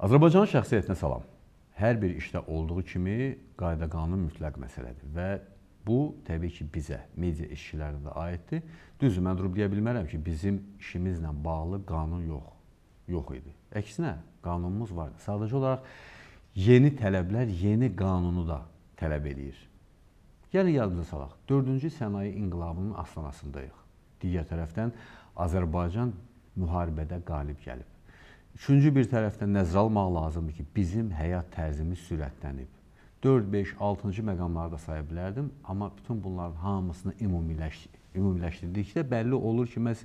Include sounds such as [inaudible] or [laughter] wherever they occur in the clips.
Azərbaycan şəxsiyyətinə salam. Hər bir işdə olduğu kimi qayda-qanun mütləq məsələdir və bu təbii ki bizə, media işçilərinə də aiddir. Düzdür, mən durub deyə bilmərəm ki, bizim işimizlə bağlı qanun yox, yox idi. Əksinə, qanunumuz var. Sadəcə olaraq yeni tələblər yeni qanunu da tələb eləyir. Yəni yadımıza salaq. 4-cü sənaye inqilabının astanasındayıq. Digər tərəfdən Azərbaycan müharibədə qalib gəlib. Üçüncü bir tərəfdən nəzrə almaq lazımdır ki, bizim həyat tərzimiz sürətlənib. 4, 5, 6-cı məqamları da saya bilərdim, amma bütün bunların hamısını ümumiləş, ümumiləşdirdikdə bəlli olur ki, məhz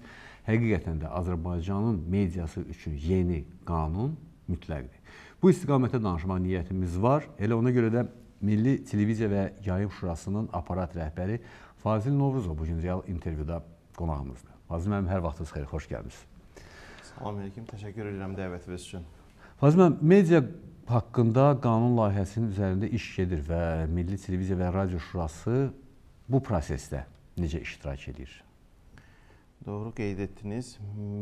həqiqətən də Azərbaycanın mediyası üçün yeni qanun mütləqdir. Bu istiqamətdə danışmaq niyyətimiz var. Elə ona görə də Milli Televiziya və Yayım Şurasının aparat rəhbəri Fazil Novruzov bu gün real intervyuda qonağımızdır. Fazil müəllim, hər vaxtınız xeyir, xoş gəlmisiniz. Amir kim təşəkkür edirəm dəvətiniz üçün. Fazil müəllim, media haqqında qanun layihəsinin üzərində iş gedir və Milli Televiziya və Radio Şurası bu prosesdə necə iştirak edir? Doğru qeyd etdiniz.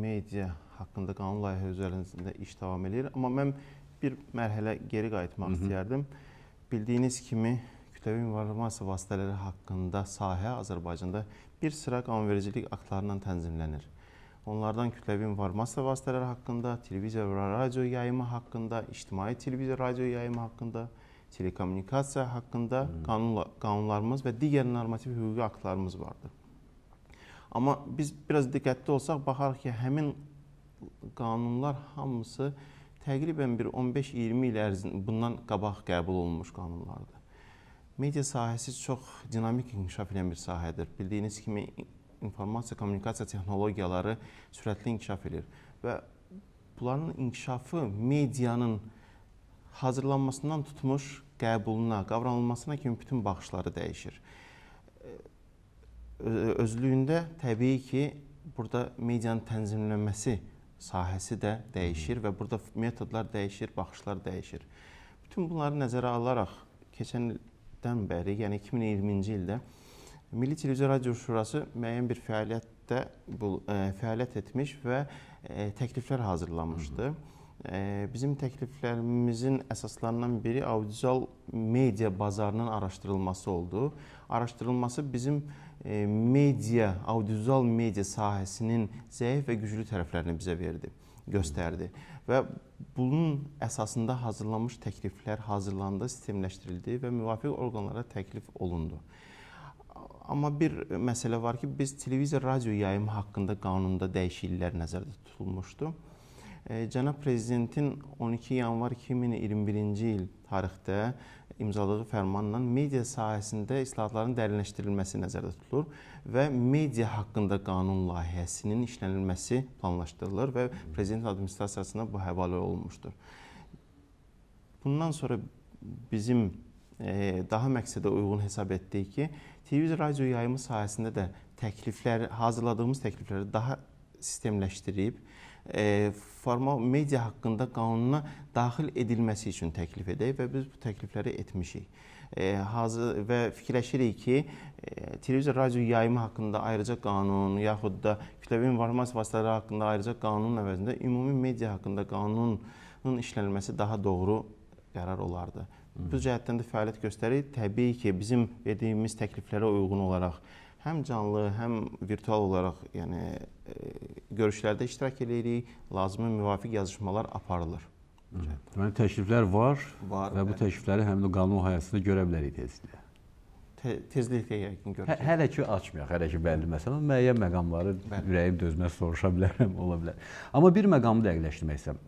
Media haqqında qanun layihəsi üzərində iş davam edir, amma mən bir mərhələ geri qayıtmaq Hı -hı. istəyərdim. Bildiyiniz kimi kütləvi informasiya vasitələri haqqında sahə Azərbaycanda bir sıra qanunvericilik aktlarından tənzimlənir. Onlardan kütləvi informasiya vasitələri haqqında, televiziya və radio yayımı haqqında, ictimai televiziya, radio yayımı haqqında, telekommunikasiya haqqında hmm. qanunla, qanunlarımız və digər normativ hüquqi aktlarımız vardır. Amma biz biraz diqqətli olsaq, baxarıq ki, həmin qanunlar hamısı təqribən bir 15-20 il ərzində bundan qabaq qəbul olunmuş qanunlardır. Media sahəsi çox dinamik inkişaf edən bir sahədir. Bildiyiniz kimi informasiya kommunikasiya texnologiyaları sürətli inkişaf edir və bunların inkişafı medianın hazırlanmasından tutmuş qəbuluna, qavranılmasına kimi bütün baxışları dəyişir. Özlüyündə təbii ki, burada medianın tənzimlənməsi sahəsi də dəyişir və burada metodlar dəyişir, baxışlar dəyişir. Bütün bunları nəzərə alaraq keçən ildən bəri, yəni 2020-ci ildə Milli Televiziya Radio Şurası müəyyən bir fəaliyyətdə bu ə, e, fəaliyyət etmiş və ə, e, təkliflər hazırlamışdı. Hı e, -hı. Bizim təkliflərimizin əsaslarından biri audiovizual media bazarının araşdırılması oldu. Araşdırılması bizim media, audiovizual media sahəsinin zəif və güclü tərəflərini bizə verdi, göstərdi. Və bunun əsasında hazırlanmış təkliflər hazırlandı, sistemləşdirildi və müvafiq orqanlara təklif olundu. Amma bir məsələ var ki, biz televizor, radio yayımı haqqında qanunda dəyişikliklər nəzərdə tutulmuşdu. E, Cənab prezidentin 12 yanvar 2021-ci il tarixdə imzaladığı fərmanla media sahəsində islahatların dərinləşdirilməsi nəzərdə tutulur və media haqqında qanun layihəsinin işlənilməsi planlaşdırılır və prezident administrasiyasına bu həvalə olunmuşdur. Bundan sonra bizim e, daha məqsədə uyğun hesab etdik ki, Televiziya, radio yayımı sahəsində də təklifləri, hazırladığımız təklifləri daha sistemləşdirib, e, formal media haqqında qanuna daxil edilməsi üçün təklif edək və biz bu təklifləri etmişik. E, hazır və fikirləşirik ki, e, televiziya, radio yayımı haqqında ayrıca qanun, yaxud da kütləvi informasiya vasitələri haqqında ayrıca qanunun əvəzində ümumi media haqqında qanunun işlənilməsi daha doğru qərar olardı. Bu cəhətdən də fəaliyyət göstərir. Təbii ki, bizim verdiyimiz təkliflərə uyğun olaraq həm canlı, həm virtual olaraq, yəni e, görüşlərdə iştirak eləyirik, lazımi müvafiq yazışmalar aparılır. Deməli yəni təkliflər var, var və bəli. bu təklifləri həmin o qanun layihəsində görə bilərik tezliklə. Te tezliklə yəqin görəcək. Hə, hələ ki açmayaq, hələ ki bəlli məsələ, müəyyən məqamları bəli. ürəyim dözməz soruşa bilərəm, [laughs] ola bilər. Amma bir məqamı dəqiqləşdirmək istəyirəm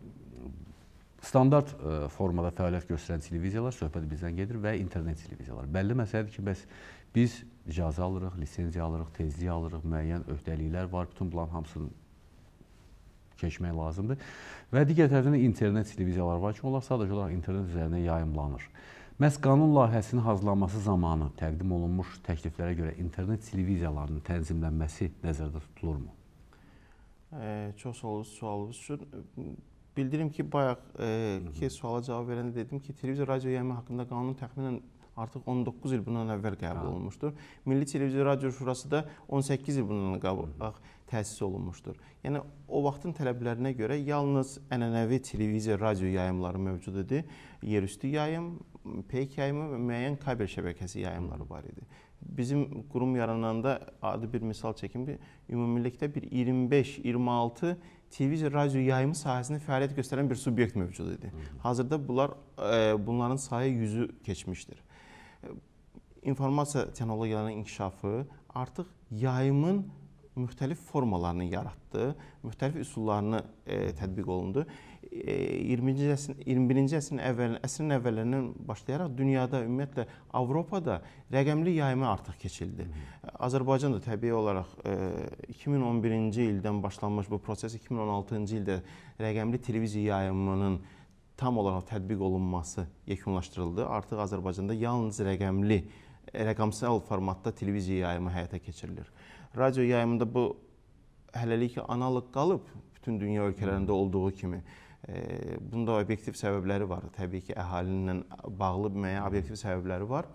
standart ə, e, formada fəaliyyət göstərən televiziyalar söhbət bizdən gedir və internet televiziyalar. Bəlli məsələdir ki, bəs biz icazə alırıq, lisenziya alırıq, tezlik alırıq, müəyyən öhdəliklər var, bütün bunların hamısını keçmək lazımdır. Və digər tərəfdən internet televiziyalar var ki, onlar sadəcə olaraq internet üzərində yayımlanır. Məhz qanun layihəsinin hazırlanması zamanı təqdim olunmuş təkliflərə görə internet televiziyalarının tənzimlənməsi nəzərdə tutulurmu? Ə, e, çox sağ olun sualınız üçün. Bildirim ki, bayaq e, ki, suala cavab verəndə dedim ki, televiziya radio yayımı haqqında qanun təxminən artıq 19 il bundan əvvəl qəbul ha. olunmuşdur. Milli Televiziya Radio Şurası da 18 il bundan qabaq Hı -hı. təsis olunmuşdur. Yəni o vaxtın tələblərinə görə yalnız ənənəvi televiziya radio yayımları mövcud idi. Yerüstü yayım, peyk yayımı və müəyyən kabel şəbəkəsi yayımları var idi. Bizim qurum yarananda adi bir misal çəkim ki, ümumilikdə bir 25, 26 televiziya, radio yayımı sahəsində fəaliyyət göstərən bir subyekt mövcud idi. Hazırda bunlar e, bunların sayı 100-ü keçmişdir. E, informasiya texnologiyalarının inkişafı artıq yayımın müxtəlif formalarını yaratdı, müxtəlif üsullarını e, tətbiq olundu. E, 20-ci əsrin 21-ci əsrin əvvəl əsrin əvvəllərindən başlayaraq dünyada ümumiyyətlə Avropada rəqəmli yayıma artıq keçildi. Hı. Azərbaycan da təbii olaraq e, 2011-ci ildən başlanmış bu proses 2016-cı ildə rəqəmli televiziya yayımının tam olaraq tətbiq olunması yekunlaşdırıldı. Artıq Azərbaycanda yalnız rəqəmli rəqəmsal formatda televiziya yayımı həyata keçirilir radio yayımında bu hələlik analoq qalıb bütün dünya ölkələrində olduğu kimi. E, bunda obyektiv səbəbləri var. Təbii ki, əhalinlə bağlı müəyyən obyektiv səbəbləri var.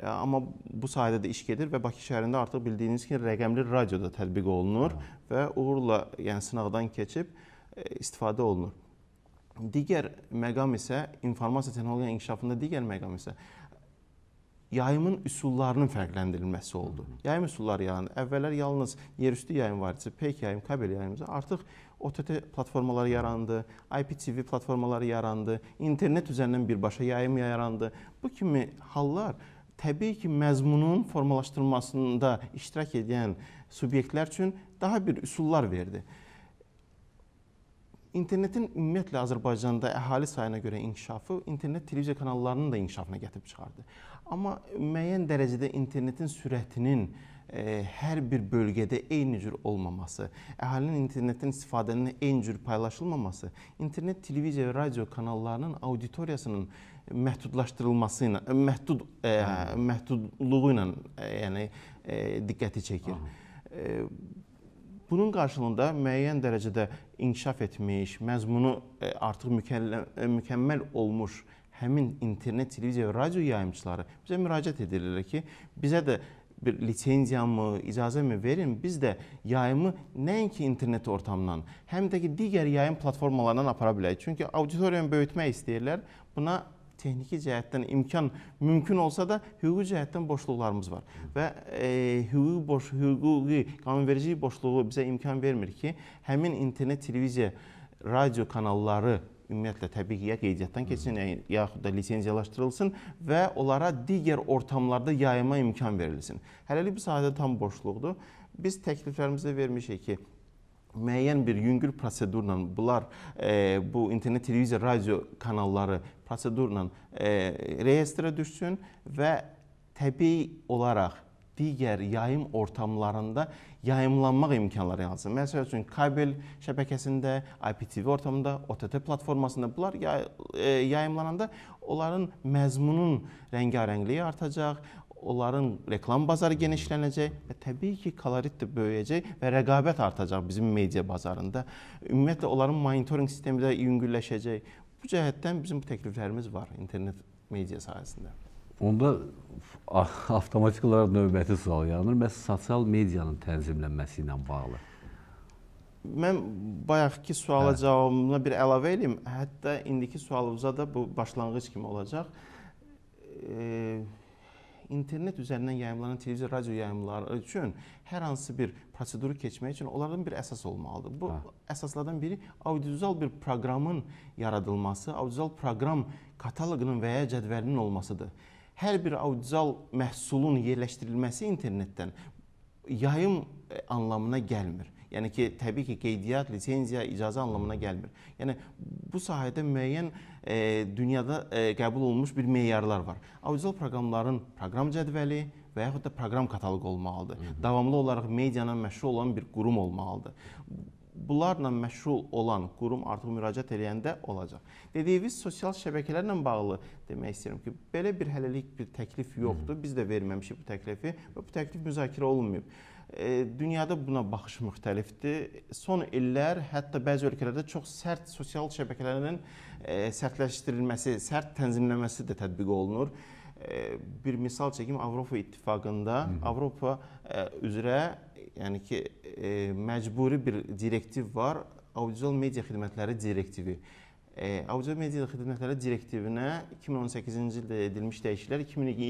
E, amma bu sahədə də iş gedir və Bakı şəhərində artıq bildiyiniz kimi rəqəmli radio da tətbiq olunur və uğurla, yəni sınaqdan keçib e, istifadə olunur. Digər məqam isə informasiya texnologiyanın inkişafında digər məqam isə yayımın üsullarının fərqləndirilməsi oldu. Yayım üsulları yarandı. Yəni, əvvəllər yalnız yerüstü yayım var idi, peyk yayım, kabel yayımımız. Artıq OTT platformaları yarandı, IPTV platformaları yarandı, internet üzərindən birbaşa yayım yarandı. Bu kimi hallar təbii ki, məzmunun formalaşdırılmasında iştirak edən subyektlər üçün daha bir üsullar verdi internetin ümumiyyətlə Azərbaycanda əhali sayına görə inkişafı internet televiziya kanallarının da inkişafına gətirib çıxardı. Amma müəyyən dərəcədə internetin sürətinin ə, e, hər bir bölgədə eyni cür olmaması, əhalinin internetin istifadənin eyni cür paylaşılmaması, internet televiziya və radio kanallarının auditoriyasının məhdudlaşdırılması ilə, e, məhdud e, ə, hə. məhdudluğu ilə, ə, yəni ə, diqqəti çəkir. Aha. Ə, Bunun qarşılığında müəyyən dərəcədə inkişaf etmiş, məzmunu e, artıq e, mükəmməl olmuş həmin internet, televiziya və radio yayımçıları bizə müraciət edirlər ki, bizə də bir lisenziyamı, icazəmi verin, biz də yayımı nəinki internet ortamından, həm də ki digər yayım platformalarından apara bilək. Çünki auditoriyanı böyütmək istəyirlər. Buna texniki cəhətdən imkan mümkün olsa da hüquqi cəhətdən boşluqlarımız var və e, hüquqi boş hüquqi qanunvericilik boşluğu bizə imkan vermir ki, həmin internet, televiziya, radio kanalları ümumiyyətlə təbii ki, ya qeydiyyatdan keçsin, yaxud da lisenziyalaşdırılsın və onlara digər ortamlarda yayıma imkan verilsin. Hələlik bu sahədə tam boşluqdur. Biz təkliflərimizdə vermişik ki, müəyyən bir yüngül prosedurla bunlar e, bu internet televiziya, radio kanalları prosedurla e, reyestrə düşsün və təbii olaraq digər yayım ortamlarında yayımlanmaq imkanları yansın. Məsəl üçün kabel şəbəkəsində, IPTV ortamında, OTT platformasında bunlar yay, e, yayımlananda onların məzmunun rəngarəngliyi artacaq, onların reklam bazarı genişlənəcək və təbii ki, kolorit də böyüyəcək və rəqabət artacaq bizim media bazarında. Ümumiyyətlə onların monitorinq sistemi də yüngülləşəcək. Bu cəhətdən bizim bu təkliflərimiz var internet media sahəsində. Onda avtomatik olaraq növbəti sual yaranır. Bəs sosial medianın tənzimlənməsi ilə bağlı Mən bayaqki suala hə. cavabına bir əlavə eləyim. Hətta indiki sualımıza da bu başlanğıc kimi olacaq. E, internet üzərindən yayımlanan televiziya, radio yayımları üçün hər hansı bir proseduru keçmək üçün onlardan bir əsas olmalıdır. Bu hə. əsaslardan biri audiovizual bir proqramın yaradılması, audiovizual proqram kataloqunun və ya cədvəlinin olmasıdır. Hər bir audiovizual məhsulun yerləşdirilməsi internetdən yayım e, anlamına gəlmir. Yəni ki, təbii ki, qeydiyyat, lisenziya, icazə anlamına gəlmir. Yəni bu sahədə müəyyən e, dünyada e, qəbul olunmuş bir meyarlar var. Audiovizual proqramların proqram cədvəli və yaxud da proqram kataloqu olmalıdır. Hı -hı. Davamlı olaraq medianın məşğul olan bir qurum olmalıdır bunlarla məşğul olan qurum artıq müraciət eləyəndə olacaq. Dediyimiz sosial şəbəkələrlə bağlı demək istəyirəm ki, belə bir hələlik bir təklif yoxdur. Biz də verməmişik bu təklifi və bu təklif müzakirə olunmayıb. E, dünyada buna baxış müxtəlifdir. Son illər hətta bəzi ölkələrdə çox sərt sosial şəbəkələrin e, sərtləşdirilməsi, sərt tənzimləməsi də tətbiq olunur. E, E, bir misal çəkim Avropa İttifaqında Hı -hı. Avropa e, üzrə yəni ki e, məcburi bir direktiv var, audiovizual media xidmətləri direktivi. Audiovizual media xidmətləri direktivinə 2018-ci ildə edilmiş dəyişikliklər 2020-ci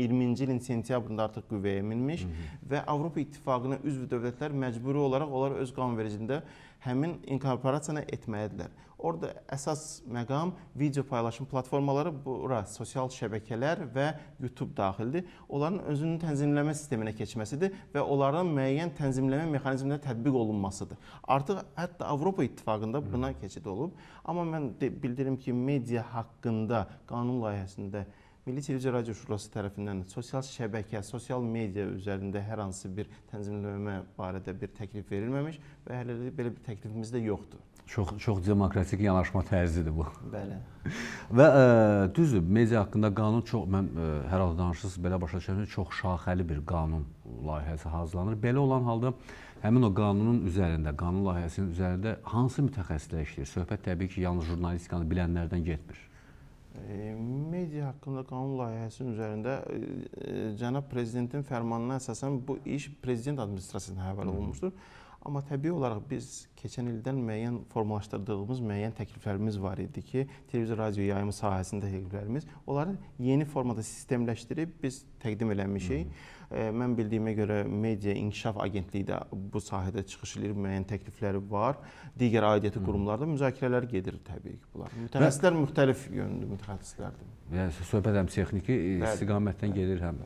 ilin sentyabrında artıq qüvvəyə minmiş Hı -hı. və Avropa İttifaqına üzv dövlətlər məcburi olaraq onlar öz qanunvericiliyində həmin inkorporasiyanı etməlidirlər. Orada əsas məqam video paylaşım platformaları, bura sosial şəbəkələr və YouTube daxildir. Onların özünün tənzimləmə sisteminə keçməsidir və onların müəyyən tənzimləmə mexanizminə tətbiq olunmasıdır. Artıq hətta Avropa İttifaqında buna keçid olub. Amma mən bildirim ki, media haqqında qanun layihəsində Milli Televiziya Radio Şurası tərəfindən sosial şəbəkə, sosial media üzərində hər hansı bir tənzimləmə barədə bir təklif verilməmiş və hələ belə bir təklifimiz də yoxdur. Çox çox demokratik yanaşma tərzidir bu. Bəli. və ə, e, düzdür, media haqqında qanun çox mən ə, e, hər halda danışırsınız, belə başa düşürəm ki, çox şaxəli bir qanun layihəsi hazırlanır. Belə olan halda həmin o qanunun üzərində, qanun layihəsinin üzərində hansı mütəxəssislər işləyir? Söhbət təbii ki, yalnız jurnalistikanı bilənlərdən getmir media haqqında qanun layihəsinin üzərində cənab prezidentin fərmanına əsasən bu iş prezident administrasiyasına həvalə olunmuşdur. Hı -hı. Amma təbii olaraq biz keçən ildən müəyyən formalaşdırdığımız müəyyən təkliflərimiz var idi ki, televiziya, radio yayımı sahəsində təkliflərimiz, onları yeni formada sistemləşdirib biz təqdim eləmişik. E, mən bildiyimə görə Media İnkişaf Agentliyi də bu sahədə çıxış edir, müəyyən təklifləri var. Digər aidiyyəti qurumlarda müzakirələr gedir təbii ki, bunlar. Mütəxəssislər müxtəlif yönlü mütəxəssislərdir. Yəni söhbət həm texniki e, istiqamətdən gəlir həm.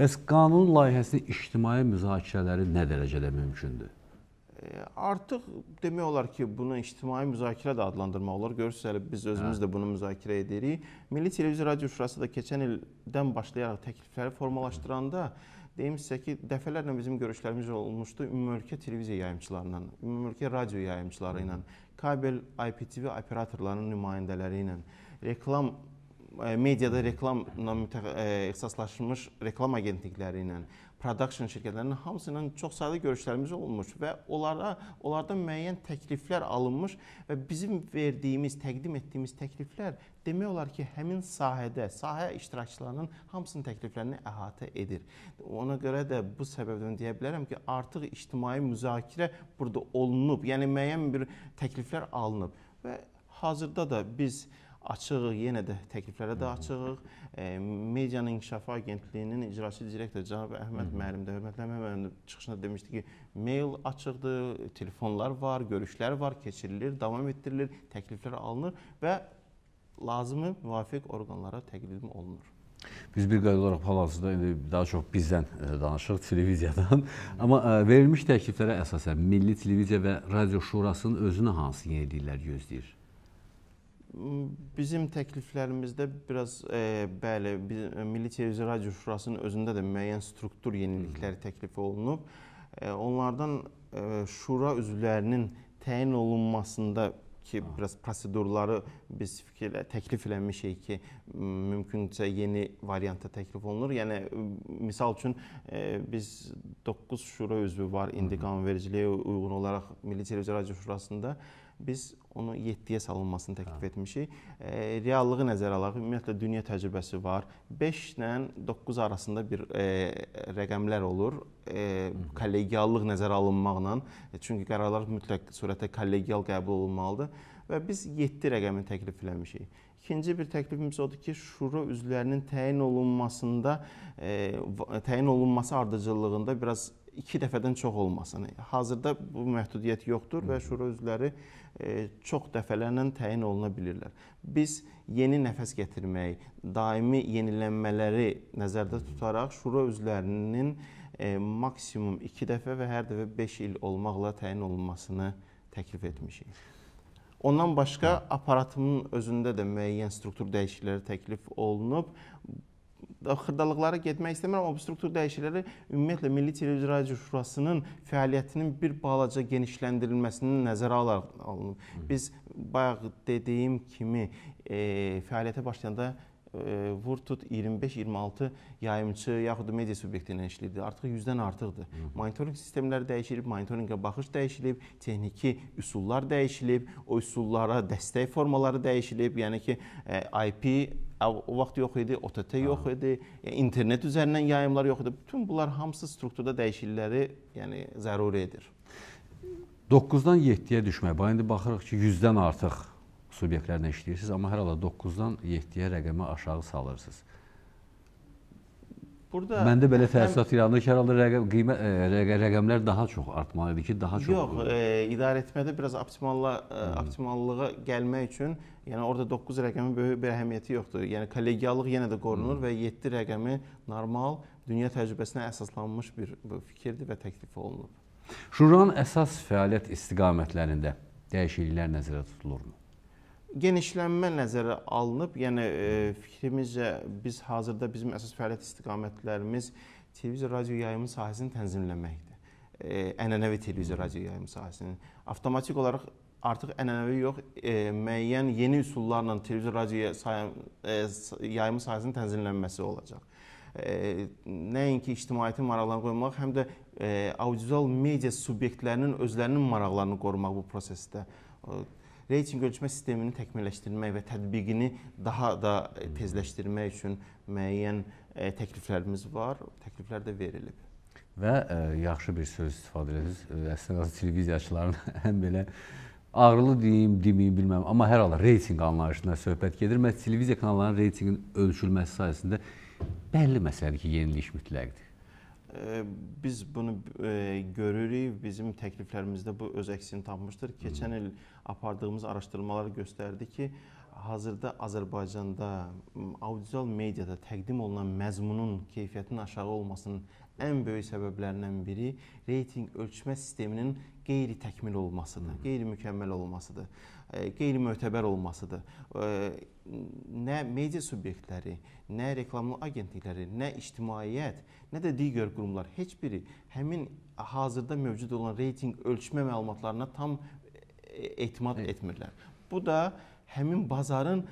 Bəs qanun layihəsinin ictimai müzakirələri nə dərəcədə mümkündür? Artıq demək olar ki, bunu ictimai müzakirə də adlandırmaq olar. Görürsüz, hələ biz özümüz hə. də bunu müzakirə edirik. Milli Televiziya Radio Şurası da keçən ildən başlayaraq təklifləri formalaşdıranda deyim sizə ki, dəfələrlə bizim görüşlərimiz olmuşdu ümumölkə televiziya yayımçılarından, ümumölkə radio yayımçıları ilə, kabel IPTV operatorlarının nümayəndələri ilə, reklam E, mediada reklamla e, ixtisaslaşmış reklam agentlikləri ilə, production şirkətlərinin hamısı ilə çox saylı görüşlərimiz olmuş və onlara onlardan müəyyən təkliflər alınmış və bizim verdiyimiz, təqdim etdiyimiz təkliflər demək olar ki, həmin sahədə, sahə iştirakçılarının hamısının təkliflərini əhatə edir. Ona görə də bu səbəbdən deyə bilərəm ki, artıq ictimai müzakirə burada olunub, yəni müəyyən bir təkliflər alınıb və hazırda da biz açığıq, yenə də təkliflərə də açığıq. E, Medianın İnkişafı Agentliyinin icraçı direktoru cənab Əhməd müəllim də hörmətlə müəllim çıxışında demişdi ki, mail açıqdır, telefonlar var, görüşlər var, keçirilir, davam etdirilir, təkliflər alınır və lazımi müvafiq orqanlara təqdim olunur. Biz bir qayda olaraq hal-hazırda indi daha çox bizdən e, danışırıq televiziyadan. [laughs] Amma e, verilmiş təkliflərə əsasən Milli Televiziya və Radio Şurasının özünə hansı yeniliklər gözləyir? Bizim təkliflərimizdə biraz e, bəli, e, Milli Televiziya Radio Şurasının özündə də müəyyən struktur yenilikləri təklif olunub. E, onlardan e, şura üzvlərinin təyin olunmasında ki, biraz prosedurları biz fikirlə təklif eləmişik ki, mümküncə yeni variantda təklif olunur. Yəni e, misal üçün e, biz 9 şura üzvü var indi qanunvericiliyə uyğun olaraq Milli Televiziya Radio Şurasında. E, Biz onu 7-yə salınmasını təklif hə. etmişik. E, reallığı nəzərə alaraq ümumiyyətlə dünya təcrübəsi var. 5 ilə 9 arasında bir e, rəqəmlər olur. E, kollegiallıq nəzərə alınmaqla, e, çünki qərarlar mütləq surətdə kollegial qəbul olunmalıdır və biz 7 rəqəmini təklif eləmişik. İkinci bir təklifimiz odur ki, şura üzvlərinin təyin olunmasında e, təyin olunması ardıcıllığında biraz iki dəfədən çox olmasın. Hazırda bu məhdudiyyət yoxdur və şura üzvləri e, çox dəfələrlə təyin oluna bilirlər. Biz yeni nəfəs gətirmək, daimi yenilənmələri nəzərdə tutaraq şura üzvlərinin e, maksimum 2 dəfə və hər dəfə 5 il olmaqla təyin olunmasını təklif etmişik. Ondan başqa aparatımın özündə də müəyyən struktur dəyişiklikləri təklif olunub xırdalıqlara getmək istəmirəm. Obstruktiv dəyişiklikləri ümumiyyətlə Milli Televiziya Radio Şurasının fəaliyyətinin bir balaca genişləndirilməsinin nəzərə alaraq alınıb. Biz bayaq dediyim kimi e, fəaliyyətə başlayanda vurtut 25-26 yayımçı yaxud da media subyekti ilə işləyirdi. Artıq 100-dən artıqdır. Hı. Monitorinq sistemləri dəyişilib, monitorinqə baxış dəyişilib, texniki üsullar dəyişilib, o üsullara dəstək formaları dəyişilib. Yəni ki, IP o vaxt yox idi, OTT yox idi, e, internet üzərindən yayımlar yox idi. Bütün bunlar hamısı strukturda dəyişiklikləri, yəni zəruridir. 9-dan 7-yə düşmək. Bax indi baxırıq ki, 100-dən artıq subyektlərlə işləyirsiniz, amma hər halda 9-dan 7-yə rəqəmi aşağı salırsınız. Burada Məndə belə təəssürat yaranır ki, hər halda rəqəm, qiymət, e, rəqə, rəqəmlər daha çox artmalıdır ki, daha çox. Yox, e, idarə etmədə biraz optimalla e, optimallığa gəlmək üçün, yəni orada 9 rəqəmin böyük bir əhəmiyyəti yoxdur. Yəni kollegiallıq yenə də qorunur Hı. və 7 rəqəmi normal dünya təcrübəsinə əsaslanmış bir fikirdir və təklif olunub. Şuranın əsas fəaliyyət istiqamətlərində dəyişikliklər nəzərdə tutulurmu? genişlənmə nəzərə alınıb. Yəni e, fikrimizcə biz hazırda bizim əsas fəaliyyət istiqamətlərimiz televiziya radio yayımı sahəsini tənzimləməkdir. E, ənənəvi televiziya radio yayımı sahəsinin avtomatik olaraq artıq ənənəvi yox, e, müəyyən yeni üsullarla televiziya radio e, yayımı sahəsinin tənzimlənməsi olacaq. E, nəinki ictimaiyyətin maraqlarını qorumaq, həm də e, audiovizual media subyektlərinin özlərinin maraqlarını qorumaq bu prosesdə reyting ölçmə sistemini təkmilləşdirmək və tətbiqini daha da e, tezləşdirmək üçün müəyyən e, təkliflərimiz var. Təkliflər də verilib. Və ə, e, yaxşı bir söz istifadə edirsiniz. Əslində [laughs] televiziyaçıların [laughs] həm belə ağrılı deyim, deməyim bilməm, amma hər halda reyting anlayışına söhbət gedir. Məhz televiziya kanallarının reytingin ölçülməsi sayəsində bəlli məsələdir ki, yenilik mütləqdir. Biz bunu görürük. Bizim təkliflərimizdə bu öz əksini tapmışdır. Keçən il apardığımız araşdırmalar göstərdi ki, hazırda Azərbaycanda audiovizual mediada təqdim olunan məzmunun keyfiyyətinin aşağı olmasının ən böyük səbəblərindən biri reytinq ölçmə sisteminin qeyri-təkmil olmasıdır, qeyri-mükəmməl olmasıdır. E, qeyri-mötəbər olmasıdır. E, nə media subyektləri, nə reklamlı agentlikləri, nə ictimaiyyət, nə də digər qurumlar heç biri həmin hazırda mövcud olan reytinq ölçmə məlumatlarına tam e, etimad etmirlər. Bu da həmin bazarın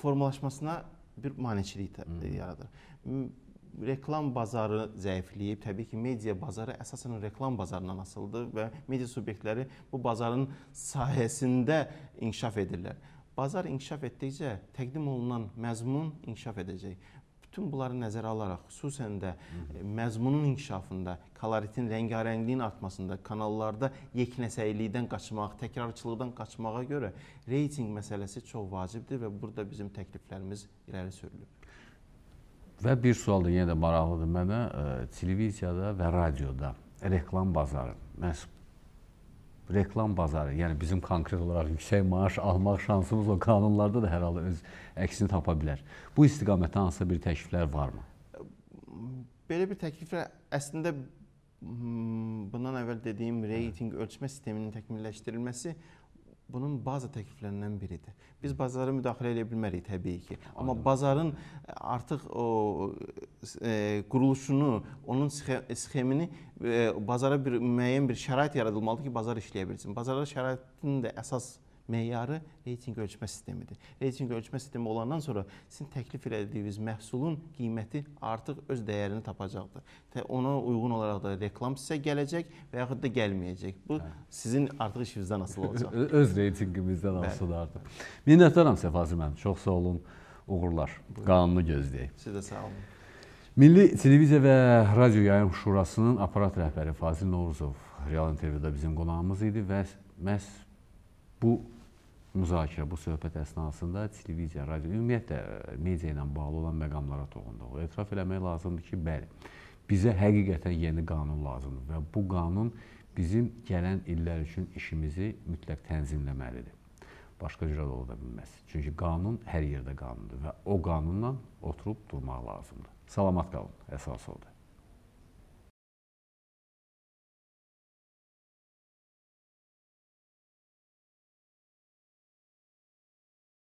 formalaşmasına bir maneçilik hmm. yaradır reklam bazarı zəifləyib. Təbii ki, media bazarı əsasən reklam bazarından asılıdır və media subyektləri bu bazarın sahəsində inkişaf edirlər. Bazar inkişaf etdikcə təqdim olunan məzmun inkişaf edəcək. Bütün bunları nəzərə alaraq, xüsusən də məzmunun inkişafında, koloritin, rəngarəngliyin artmasında, kanallarda yeknəsəylikdən qaçmaq, təkrarçılıqdan qaçmağa görə reyting məsələsi çox vacibdir və burada bizim təkliflərimiz irəli sürülür. Və bir sual da yenə də maraqlıdır mənə. E, televiziyada və radioda reklam bazarı, məhz reklam bazarı, yəni bizim konkret olaraq yüksək maaş almaq şansımız o qanunlarda da hər halı öz əksini tapa bilər. Bu istiqamətdə hansısa bir təkliflər varmı? Belə bir təkliflər əslində hmm, bundan əvvəl dediyim reyting ölçmə sisteminin təkmilləşdirilməsi bunun baza təkliflərindən biridir. Biz bazara müdaxilə edə bilmərik təbii ki. Amma Aynen. bazarın e, artıq o e, quruluşunu, onun sxemini e, bazara bir müəyyən bir şərait yaradılmalıdır ki, bazar işləyə bilsin. Bazara şəraitinin də əsas e, meyarı reyting ölçmə sistemidir. Reyting ölçmə sistemi olandan sonra sizin təklif elədiyiniz məhsulun qiyməti artıq öz dəyərini tapacaqdır. Ona uyğun olaraq da reklam sizə gələcək və yaxud da gəlməyəcək. Bu hə. sizin artıq işinizdən asılı [laughs] olacaq. öz reytingimizdən asılı artıq. Minnətdaram Səfazi müəllim. Çox sağ olun. Uğurlar. Buyurun. Qanunu gözləyək. Siz də sağ olun. Milli Televiziya və Radio Yayım Şurasının aparat rəhbəri Fazil Novruzov real intervyuda bizim qonağımız idi və məhz bu müzakirə, bu söhbət əsnasında televiziya, radio, ümumiyyətlə e, media ilə bağlı olan məqamlara toxunduq. Etiraf eləmək lazımdır ki, bəli, bizə həqiqətən yeni qanun lazımdır və bu qanun bizim gələn illər üçün işimizi mütləq tənzimləməlidir. Başqa cürə də ola bilməz. Çünki qanun hər yerdə qanundur və o qanunla oturub durmaq lazımdır. Salamat qalın, əsas odur.